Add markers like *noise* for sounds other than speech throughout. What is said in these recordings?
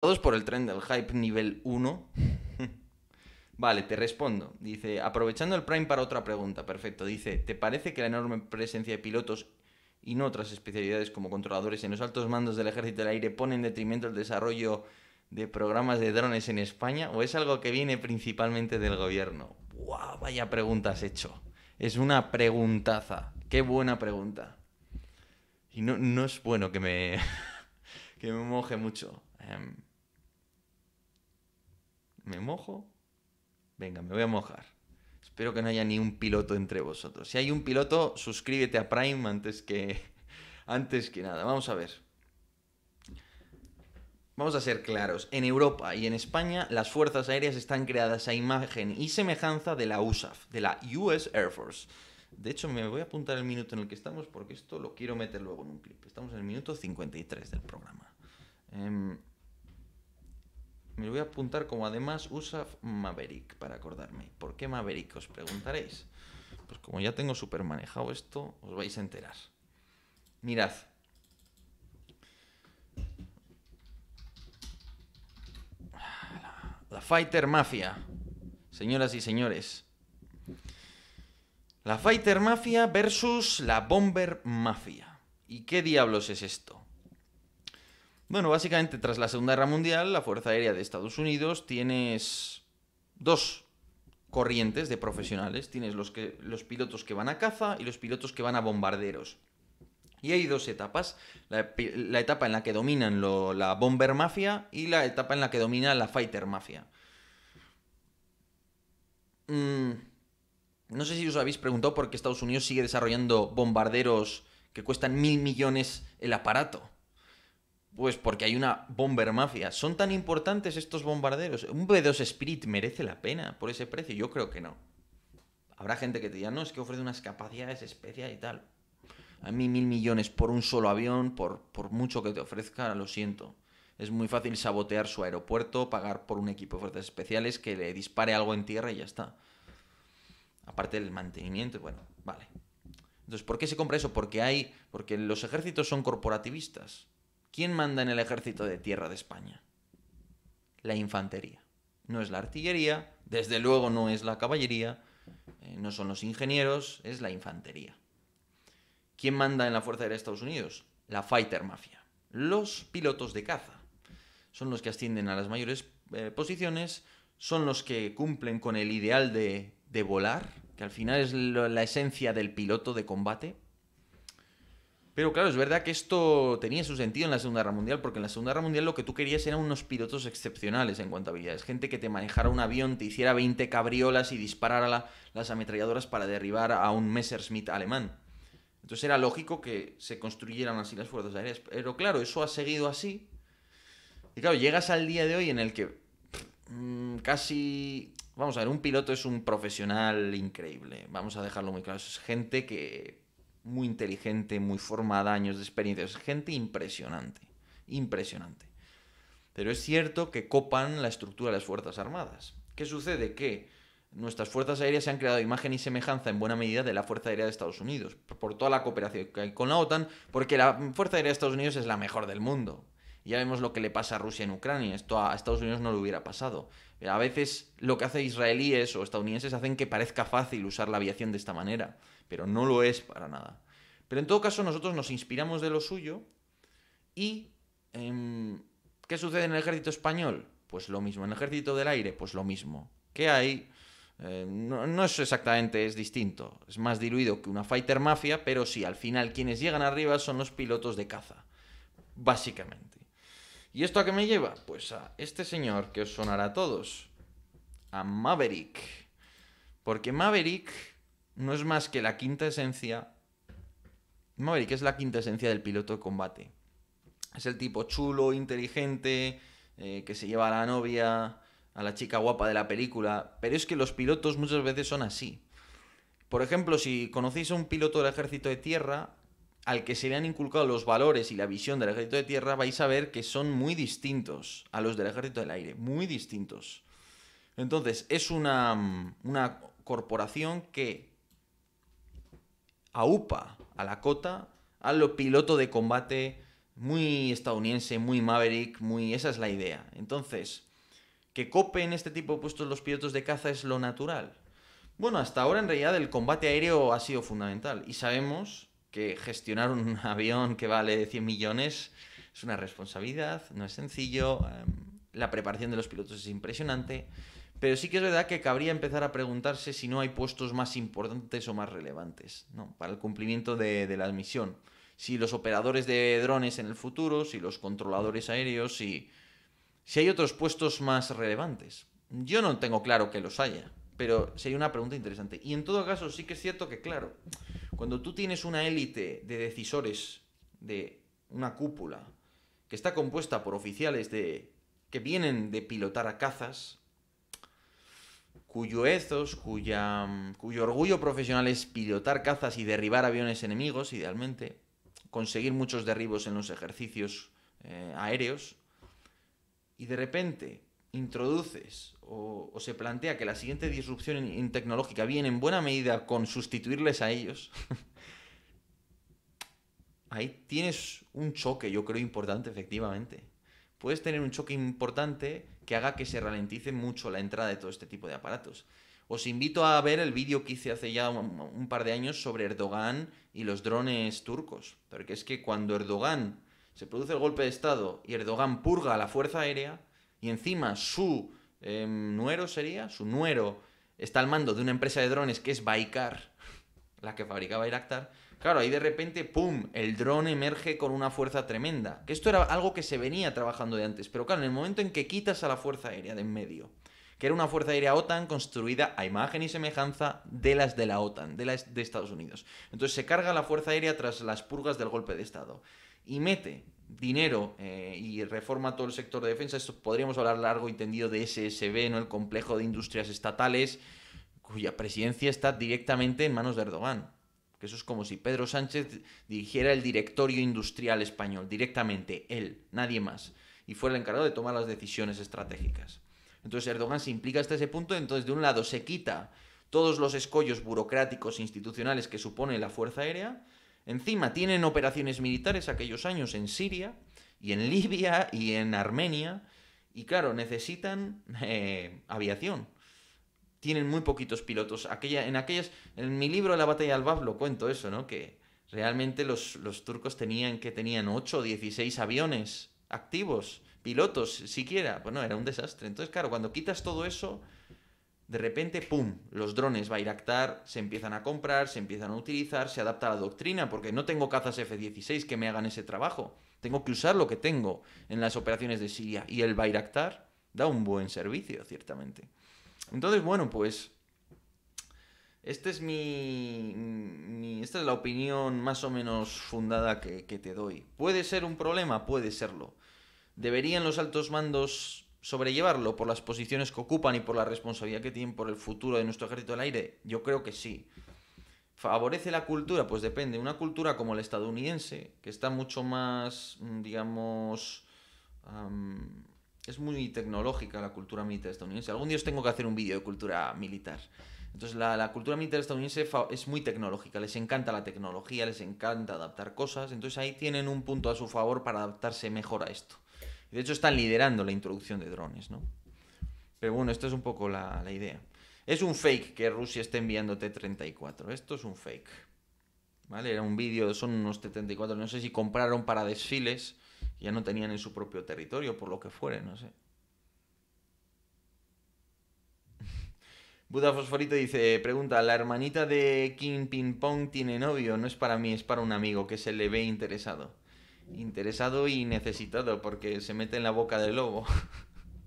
Todos por el tren del hype nivel 1. *laughs* vale, te respondo. Dice, aprovechando el Prime para otra pregunta. Perfecto. Dice, ¿te parece que la enorme presencia de pilotos y no otras especialidades como controladores en los altos mandos del ejército del aire pone en detrimento el desarrollo de programas de drones en España o es algo que viene principalmente del gobierno? Vaya pregunta has hecho. Es una preguntaza. Qué buena pregunta. Y no, no es bueno que me, *laughs* que me moje mucho. Em, me mojo. Venga, me voy a mojar. Espero que no haya ni un piloto entre vosotros. Si hay un piloto, suscríbete a Prime antes que *laughs* antes que nada. Vamos a ver. Vamos a ser claros. En Europa y en España las fuerzas aéreas están creadas a imagen y semejanza de la USAF, de la US Air Force. De hecho, me voy a apuntar el minuto en el que estamos porque esto lo quiero meter luego en un clip. Estamos en el minuto 53 del programa. Eh... Me lo voy a apuntar como además usa Maverick para acordarme. ¿Por qué Maverick? Os preguntaréis. Pues como ya tengo super manejado esto, os vais a enterar. Mirad. La Fighter Mafia. Señoras y señores. La Fighter Mafia versus la Bomber Mafia. ¿Y qué diablos es esto? Bueno, básicamente tras la Segunda Guerra Mundial, la Fuerza Aérea de Estados Unidos tienes dos corrientes de profesionales. Tienes los, que, los pilotos que van a caza y los pilotos que van a bombarderos. Y hay dos etapas. La, etapa en la que dominan la bomber mafia y la etapa en la que domina la fighter mafia. Mm, no sé si os habéis preguntado por qué Estados Unidos sigue desarrollando bombarderos que cuestan mil millones el aparato. Pues porque hay una bomber mafia. ¿Son tan importantes estos bombarderos? ¿Un B2 Spirit merece la pena por ese precio? Yo creo que no. Habrá gente que te diga, no, es que ofrece unas capacidades especiales y tal. A mí mil millones por un solo avión, por, por mucho que te ofrezca, lo siento. Es muy fácil sabotear su aeropuerto, pagar por un equipo de fuerzas especiales que le dispare algo en tierra y ya está. Aparte del mantenimiento, bueno, vale. Entonces, ¿por qué se compra eso? Porque hay. Porque los ejércitos son corporativistas. ¿Quién manda en el ejército de tierra de España? La infantería. No es la artillería, desde luego no es la caballería, eh, no son los ingenieros, es la infantería. ¿Quién manda en la Fuerza Aérea de Estados Unidos? La Fighter Mafia. Los pilotos de caza. Son los que ascienden a las mayores eh, posiciones, son los que cumplen con el ideal de, volar, que al final es la esencia del piloto de combate, pero claro, es verdad que esto tenía su sentido en la Segunda Guerra Mundial, porque en la Segunda Guerra Mundial lo que tú querías eran unos pilotos excepcionales en cuanto a habilidades. Gente que te manejara un avión, te hiciera 20 cabriolas y disparara las ametralladoras para derribar a un Messerschmitt alemán. Entonces era lógico que se construyeran así las fuerzas aéreas. Pero claro, eso ha seguido así. Y claro, llegas al día de hoy en el que mm, casi... Vamos a ver, un piloto es un profesional increíble. Vamos a dejarlo muy claro. Es gente que muy inteligente, muy formada, años de experiencia. Es gente impresionante, impresionante. Pero es cierto que copan la estructura de las Fuerzas Armadas. ¿Qué sucede? Que nuestras Fuerzas Aéreas se han creado imagen y semejanza en buena medida de la Fuerza Aérea de Estados Unidos, por toda la cooperación que hay con la OTAN, porque la Fuerza Aérea de Estados Unidos es la mejor del mundo. Ya vemos lo que le pasa a Rusia en Ucrania, esto a Estados Unidos no le hubiera pasado. A veces lo que hacen israelíes o estadounidenses hacen que parezca fácil usar la aviación de esta manera pero no lo es para nada. Pero en todo caso nosotros nos inspiramos de lo suyo y... Em, ¿Qué sucede en el ejército español? Pues lo mismo. En el ejército del aire, pues lo mismo. ¿Qué hay? Eh, no, no, es exactamente, es distinto. Es más diluido que una fighter mafia, pero sí, al final quienes llegan arriba son los pilotos de caza. Básicamente. ¿Y esto a qué me lleva? Pues a este señor que os sonará a todos. A Maverick. Porque Maverick no es más que la quinta esencia. qué es la quinta esencia del piloto de combate. Es el tipo chulo, inteligente, eh, que se lleva a la novia, a la chica guapa de la película. Pero es que los pilotos muchas veces son así. Por ejemplo, si conocéis a un piloto del ejército de tierra, al que se le han inculcado los valores y la visión del ejército de tierra, vais a ver que son muy distintos a los del ejército del aire, muy distintos. Entonces, es una, mm, una corporación que a UPA, a la cota, a lo piloto de combate muy estadounidense, muy maverick, muy... Esa es la idea. Entonces, que copen este tipo de puestos los pilotos de caza es lo natural. Bueno, hasta ahora en realidad el combate aéreo ha sido fundamental y sabemos que gestionar un *laughs* avión que vale 100 millones es una responsabilidad, no es sencillo, em, la preparación de los pilotos es impresionante pero sí que es verdad que cabría empezar a preguntarse si no hay puestos más importantes o más relevantes para el cumplimiento de, la misión. Si los operadores de drones en el futuro, si los controladores aéreos, si, si hay otros puestos más relevantes. Yo no tengo claro que los haya, pero sería una pregunta interesante. Y en todo caso, sí que es cierto que, claro, cuando tú tienes una élite de decisores de una cúpula que está compuesta por oficiales de que vienen de pilotar a cazas, cuyo ethos, cuya, mm, cuyo orgullo profesional es pilotar cazas y derribar aviones enemigos, idealmente, conseguir muchos derribos en los ejercicios eh, aéreos, y de repente introduces o, se plantea que la siguiente disrupción tecnológica viene en buena medida con sustituirles a ellos, *laughs* ahí tienes un choque, yo creo, importante, efectivamente puedes tener un choque importante que haga que se ralentice mucho la entrada de todo este tipo de aparatos. Os invito a ver el vídeo que hice hace ya un, par de años sobre Erdogan y los drones turcos, porque es que cuando Erdogan se produce el golpe de Estado y Erdogan purga a la Fuerza Aérea, y encima su em, nuero sería, su nuero está al mando de una empresa de drones que es Baikar, la que fabricaba Iraktar, claro, ahí de repente, ¡pum!, el dron emerge con una fuerza tremenda. Que esto era algo que se venía trabajando de antes, pero claro, en el momento en que quitas a la Fuerza Aérea de en medio, que era una Fuerza Aérea OTAN construida a imagen y semejanza de las de la OTAN, de las de Estados Unidos. Entonces se carga la Fuerza Aérea tras las purgas del golpe de Estado y mete dinero eh, y reforma todo el sector de defensa. Esto podríamos hablar largo y tendido de SSB, ¿no? el complejo de industrias estatales cuya presidencia está directamente en manos de Erdogan. Que eso es como si Pedro Sánchez dirigiera el directorio industrial español, directamente, él, nadie más, y fuera el encargado de tomar las decisiones estratégicas. Entonces Erdogan se implica hasta ese punto, entonces de un lado se quita todos los escollos burocráticos e institucionales que supone la Fuerza Aérea, encima tienen operaciones militares aquellos años en Siria y en Libia y en Armenia, y claro, necesitan eh, aviación tienen muy poquitos pilotos. Aquella, en aquellas, en mi libro La batalla al Bablo cuento eso, ¿no? Que realmente los, turcos tenían que tenían 8 o 16 aviones activos, pilotos siquiera. Bueno, pues era un desastre. Entonces, claro, cuando quitas todo eso, de repente, ¡pum! Los drones Bayraktar se empiezan a comprar, se empiezan a utilizar, se adapta a la doctrina, porque no tengo cazas F-16 que me hagan ese trabajo. Tengo que usar lo que tengo en las operaciones de Siria. Y el Bayraktar da un buen servicio, ciertamente. Entonces, bueno, pues este es mi, esta es la opinión más o menos fundada que, te doy. ¿Puede ser un problema? Puede serlo. ¿Deberían los altos mandos sobrellevarlo por las posiciones que ocupan y por la responsabilidad que tienen por el futuro de nuestro ejército del aire? Yo creo que sí. ¿Favorece la cultura? Pues depende. Una cultura como la estadounidense, que está mucho más, mm, digamos, es muy tecnológica la cultura militar estadounidense. Algún día os tengo que hacer un vídeo de cultura militar. Entonces la, cultura militar estadounidense es muy tecnológica, les encanta la tecnología, les encanta adaptar cosas, entonces ahí tienen un punto a su favor para adaptarse mejor a esto. De hecho están liderando la introducción de drones, ¿no? Pero bueno, esto es un poco la, idea. Es un fake que Rusia esté enviando T-34, esto es un fake. ¿Vale? Era un vídeo, son unos T-34, no sé si compraron para desfiles ya no tenían en su propio territorio, por lo que fuere, no sé. Buda Fosforito dice, pregunta, ¿la hermanita de King Ping Pong tiene novio? No es para mí, es para un amigo que se le ve interesado. Interesado y necesitado porque se mete en la boca del lobo. *laughs*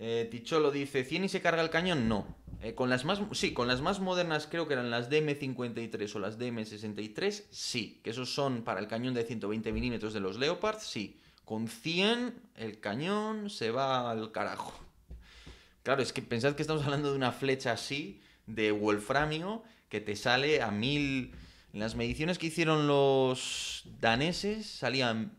Eh, Ticholo dice, y se carga el cañón? No. Eh, con las más, con las más modernas creo que eran las DM53 o las DM63, sí. Que esos son para el cañón de 120 milímetros de los leopards sí. Con 100 el cañón se va al carajo. Claro, es que pensad que estamos hablando de una flecha así, de wolframio, que te sale a mil... En las mediciones que hicieron los daneses salían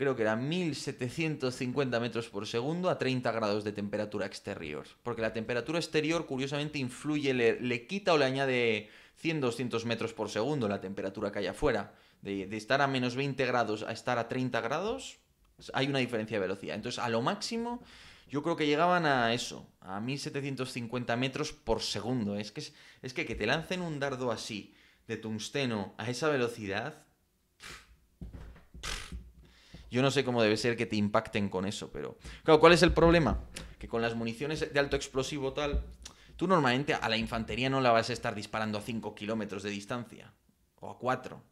creo que era 1750 metros por segundo a 30 grados de temperatura exterior. Porque la temperatura exterior, curiosamente, influye, le, quita o le añade 100-200 metros por segundo la temperatura que hay afuera. De, estar a menos 20 grados a estar a 30 grados, hay una diferencia de velocidad. Entonces, a lo máximo, yo creo que llegaban a eso, a 1750 metros por segundo. Es que, es que que te lancen un dardo así de tungsteno a esa velocidad yo no sé cómo debe ser que te impacten con eso, pero... Claro, ¿cuál es el problema? Que con las municiones de alto explosivo tal, tú normalmente a la infantería no la vas a estar disparando a 5 kilómetros de distancia, o a 4.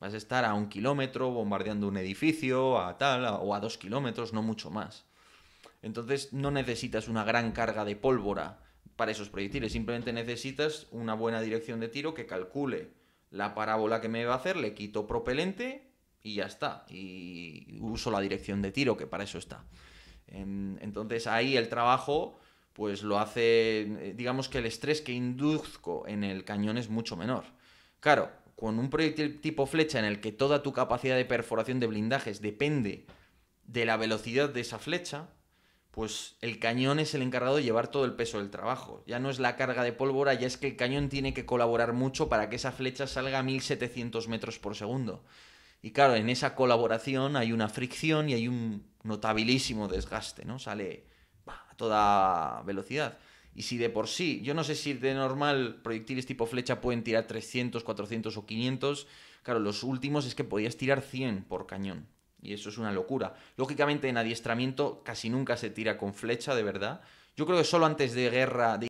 Vas a estar a un kilómetro bombardeando un edificio, a tal, o a 2 kilómetros, no mucho más. Entonces no necesitas una gran carga de pólvora para esos proyectiles, simplemente necesitas una buena dirección de tiro que calcule la parábola que me va a hacer, le quito propelente y ya está. Y uso la dirección de tiro, que para eso está. Entonces ahí el trabajo pues lo hace, eh, digamos que el estrés que induzco en el cañón es mucho menor. Claro, con un proyectil tipo flecha en el que toda tu capacidad de perforación de blindajes depende de la velocidad de esa flecha, pues el cañón es el encargado de llevar todo el peso del trabajo. Ya no es la carga de pólvora, ya es que el cañón tiene que colaborar mucho para que esa flecha salga a 1700 metros por segundo. Y claro, en esa colaboración hay una fricción y hay un notabilísimo desgaste, ¿no? Sale a toda velocidad. Y si de por sí, yo no sé si de normal proyectiles tipo flecha pueden tirar 300, 400 o 500, claro, los últimos es que podías tirar 100 por cañón. Y eso es una locura. Lógicamente en adiestramiento casi nunca se tira con flecha, de verdad. Yo creo que solo antes de guerra,